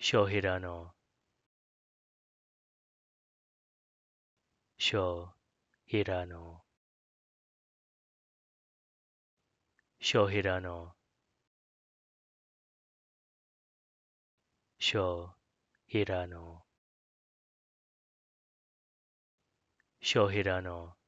Shohirano. Shohirano. Shohirano. Shohirano. Hirano.